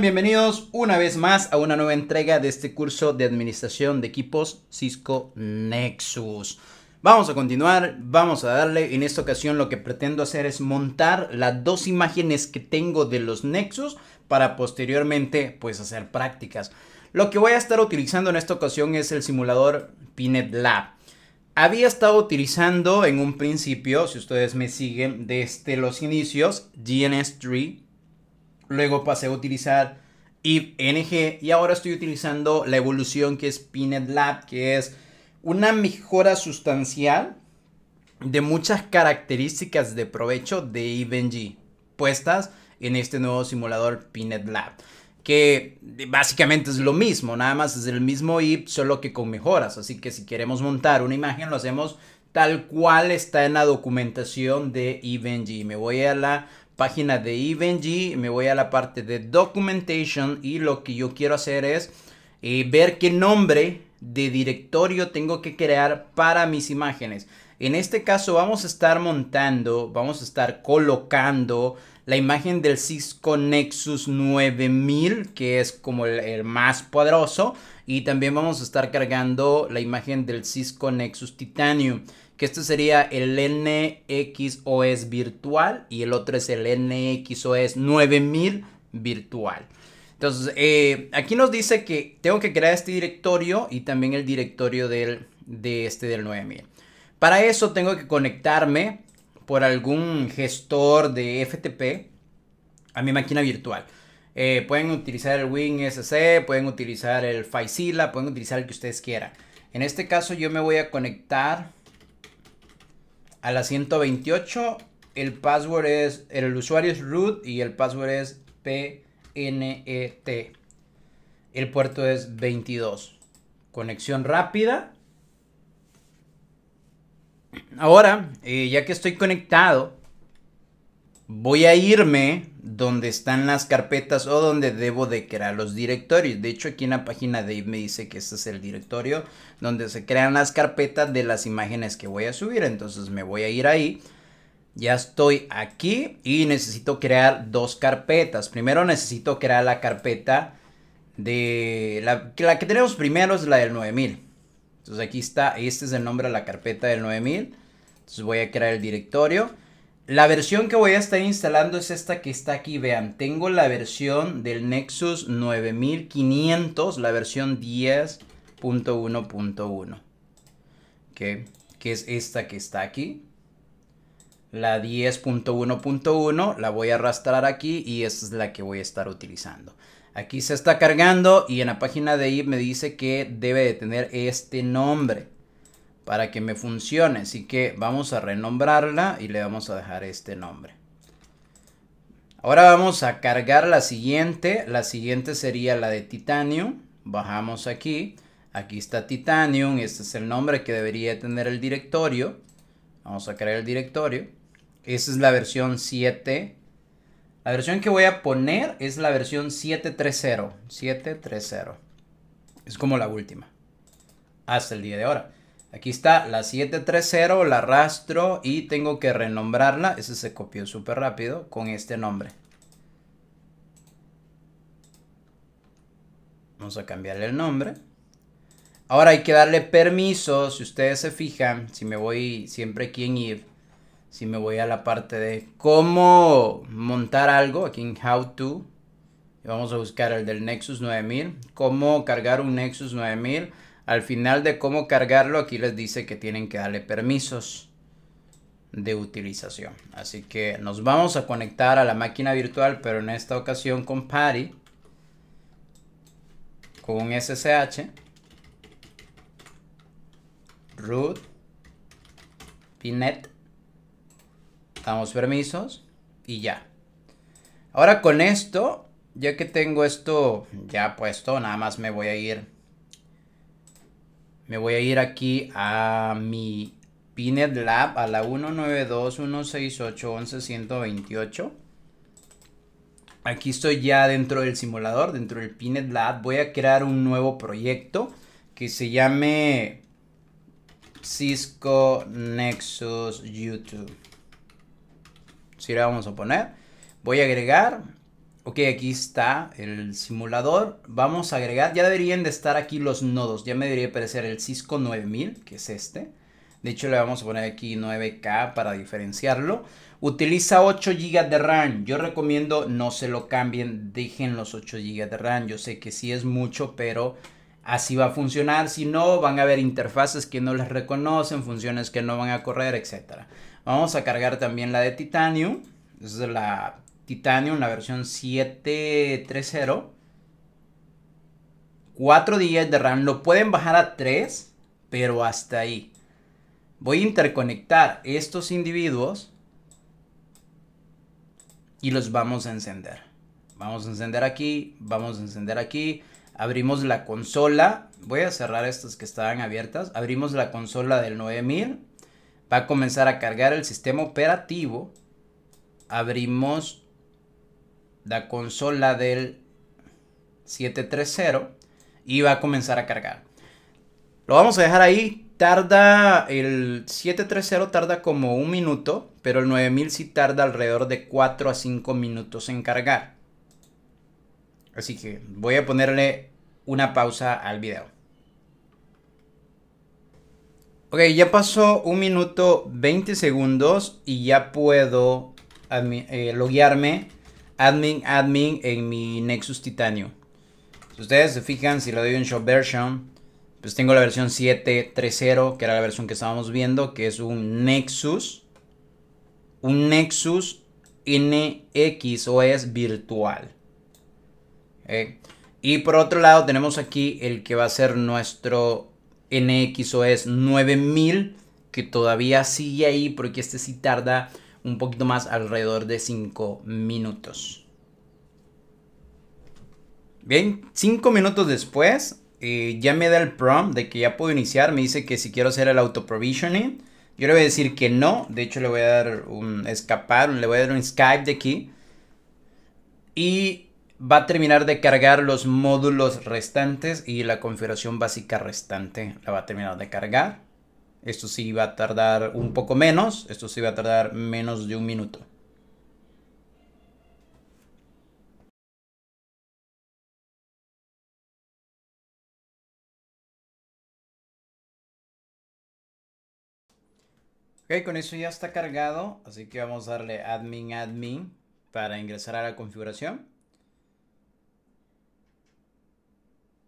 bienvenidos una vez más a una nueva entrega de este curso de administración de equipos Cisco Nexus. Vamos a continuar, vamos a darle. En esta ocasión lo que pretendo hacer es montar las dos imágenes que tengo de los Nexus para posteriormente pues hacer prácticas. Lo que voy a estar utilizando en esta ocasión es el simulador Pinet Lab había estado utilizando en un principio, si ustedes me siguen desde los inicios, gns 3 Luego pasé a utilizar IVNG y ahora estoy utilizando la evolución que es Pinet Lab, que es una mejora sustancial de muchas características de provecho de IVNG puestas en este nuevo simulador Pinet Lab que básicamente es lo mismo, nada más es el mismo IP, solo que con mejoras. Así que si queremos montar una imagen, lo hacemos tal cual está en la documentación de ibng Me voy a la página de G, me voy a la parte de documentation y lo que yo quiero hacer es eh, ver qué nombre de directorio tengo que crear para mis imágenes. En este caso vamos a estar montando, vamos a estar colocando la imagen del Cisco Nexus 9000, que es como el, más poderoso, y también vamos a estar cargando la imagen del Cisco Nexus Titanium que esto sería el NXOS virtual y el otro es el NXOS 9000 virtual. Entonces, eh, aquí nos dice que tengo que crear este directorio y también el directorio del, de este del 9000. Para eso tengo que conectarme por algún gestor de FTP a mi máquina virtual. Eh, pueden utilizar el WinSC, pueden utilizar el FileZilla, pueden utilizar el que ustedes quieran. En este caso yo me voy a conectar a la 128. El password es, el usuario es root y el password es PNET. El puerto es 22. Conexión rápida. Ahora, eh, ya que estoy conectado, voy a irme donde están las carpetas o donde debo de crear los directorios. De hecho, aquí en la página de me dice que este es el directorio donde se crean las carpetas de las imágenes que voy a subir. Entonces me voy a ir ahí. Ya estoy aquí y necesito crear dos carpetas. Primero necesito crear la carpeta de la, la que tenemos primero es la del 9000. Entonces aquí está, este es el nombre de la carpeta del 9000. Entonces voy a crear el directorio la versión que voy a estar instalando es esta que está aquí, vean, tengo la versión del Nexus 9500, la versión 10.1.1, ¿Okay? que es esta que está aquí. La 10.1.1 la voy a arrastrar aquí y es la que voy a estar utilizando. Aquí se está cargando y en la página de ahí me dice que debe de tener este nombre para que me funcione. Así que vamos a renombrarla y le vamos a dejar este nombre. Ahora vamos a cargar la siguiente. La siguiente sería la de Titanium. Bajamos aquí. Aquí está Titanium. Este es el nombre que debería tener el directorio. Vamos a crear el directorio. Esa es la versión 7. La versión que voy a poner es la versión 730. 730. Es como la última. Hasta el día de ahora. Aquí está la 730, la arrastro y tengo que renombrarla. Ese se copió súper rápido con este nombre. Vamos a cambiarle el nombre. Ahora hay que darle permiso, si ustedes se fijan, si me voy siempre aquí en if, si me voy a la parte de cómo montar algo, aquí en how to, vamos a buscar el del Nexus 9000, cómo cargar un Nexus 9000 al final de cómo cargarlo, aquí les dice que tienen que darle permisos de utilización. Así que nos vamos a conectar a la máquina virtual, pero en esta ocasión con Pari. con un SSH, root, pinet, damos permisos y ya. Ahora con esto, ya que tengo esto ya puesto, nada más me voy a ir me voy a ir aquí a mi Pinet Lab, a la 192.168.11.128. Aquí estoy ya dentro del simulador, dentro del Pinet Lab. Voy a crear un nuevo proyecto que se llame Cisco Nexus YouTube. Si la vamos a poner. Voy a agregar Ok, aquí está el simulador. Vamos a agregar, ya deberían de estar aquí los nodos. Ya me debería aparecer el Cisco 9000, que es este. De hecho, le vamos a poner aquí 9K para diferenciarlo. Utiliza 8 GB de RAM. Yo recomiendo no se lo cambien, dejen los 8 GB de RAM. Yo sé que sí es mucho, pero así va a funcionar. Si no, van a haber interfaces que no les reconocen, funciones que no van a correr, etc. Vamos a cargar también la de Titanium. Es la Titanium, la versión 730. 4 días de RAM, lo pueden bajar a 3, pero hasta ahí. Voy a interconectar estos individuos y los vamos a encender. Vamos a encender aquí, vamos a encender aquí. Abrimos la consola. Voy a cerrar estas que estaban abiertas. Abrimos la consola del 9000. Va a comenzar a cargar el sistema operativo. Abrimos la consola del 730 y va a comenzar a cargar. Lo vamos a dejar ahí. Tarda el 730 tarda como un minuto, pero el 9000 sí tarda alrededor de 4 a 5 minutos en cargar. Así que voy a ponerle una pausa al video. Ok, ya pasó un minuto 20 segundos y ya puedo eh, loguearme admin admin en mi Nexus Titanio. ustedes se fijan, si lo doy en Show version, pues tengo la versión 7.3.0, que era la versión que estábamos viendo, que es un Nexus, un Nexus NXOS virtual. Y por otro lado tenemos aquí el que va a ser nuestro NXOS e 9000, que todavía sigue ahí porque este sí tarda un poquito más, alrededor de 5 minutos. Bien, 5 minutos después eh, ya me da el prompt de que ya puedo iniciar. Me dice que si quiero hacer el auto provisioning. Yo le voy a decir que no. De hecho, le voy a dar un escapar. Le voy a dar un Skype de aquí. Y va a terminar de cargar los módulos restantes y la configuración básica restante la va a terminar de cargar. Esto sí va a tardar un poco menos. Esto sí va a tardar menos de un minuto. Ok, con eso ya está cargado, así que vamos a darle admin admin para ingresar a la configuración.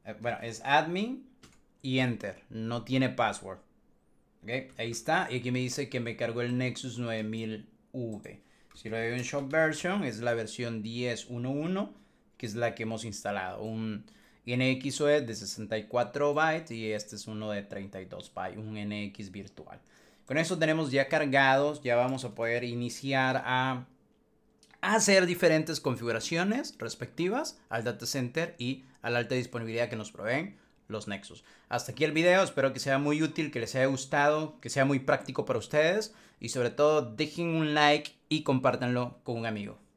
Eh, bueno, es admin y enter, no tiene password ahí está. Y aquí me dice que me cargó el Nexus 9000V. Si lo veo en Shop Version, es la versión 10.1.1, que es la que hemos instalado. Un NXOE de 64 bytes y este es uno de 32 bytes, un NX virtual. Con eso tenemos ya cargados, ya vamos a poder iniciar a hacer diferentes configuraciones respectivas al data center y a la alta disponibilidad que nos proveen los nexos. Hasta aquí el video, espero que sea muy útil, que les haya gustado, que sea muy práctico para ustedes y sobre todo dejen un like y compártanlo con un amigo.